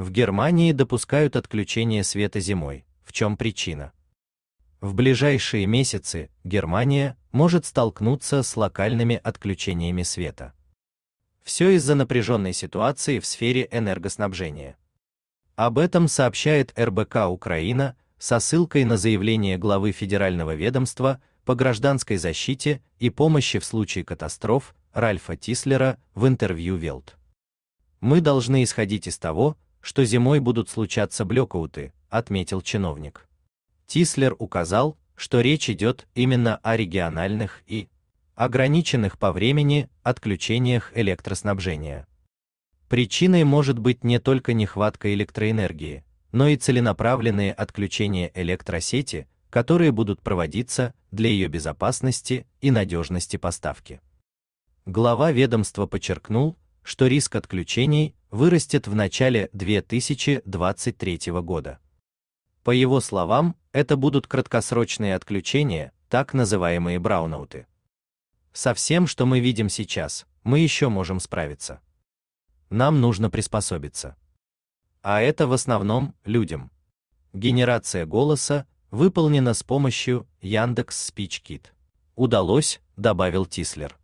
В Германии допускают отключение света зимой. В чем причина? В ближайшие месяцы Германия может столкнуться с локальными отключениями света. Все из-за напряженной ситуации в сфере энергоснабжения. Об этом сообщает РБК Украина со ссылкой на заявление главы федерального ведомства по гражданской защите и помощи в случае катастроф Ральфа Тислера в интервью Велт. Мы должны исходить из того, что зимой будут случаться блекауты, отметил чиновник. Тислер указал, что речь идет именно о региональных и ограниченных по времени отключениях электроснабжения. Причиной может быть не только нехватка электроэнергии, но и целенаправленные отключения электросети, которые будут проводиться для ее безопасности и надежности поставки. Глава ведомства подчеркнул, что риск отключений вырастет в начале 2023 года. По его словам, это будут краткосрочные отключения, так называемые браунауты. Со всем, что мы видим сейчас, мы еще можем справиться. Нам нужно приспособиться. А это в основном людям. Генерация голоса выполнена с помощью Яндекс Спичкит. Удалось, добавил Тислер.